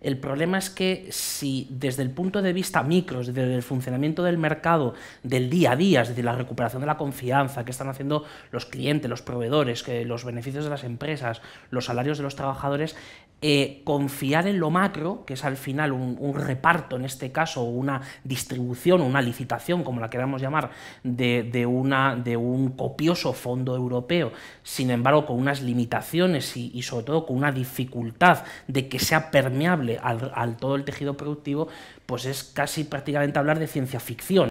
El problema es que si desde el punto de vista micro, desde el funcionamiento del mercado, del día a día, es decir, la recuperación de la confianza que están haciendo los clientes, los proveedores, los beneficios de las empresas, los salarios de los trabajadores, eh, confiar en lo macro, que es al final un, reparto, en este caso, una distribución, o una licitación, como la queramos llamar, de, un copioso fondo europeo, sin embargo, con unas limitaciones y sobre todo con una dificultad de que sea permeable al, todo el tejido productivo, pues es casi prácticamente hablar de ciencia ficción.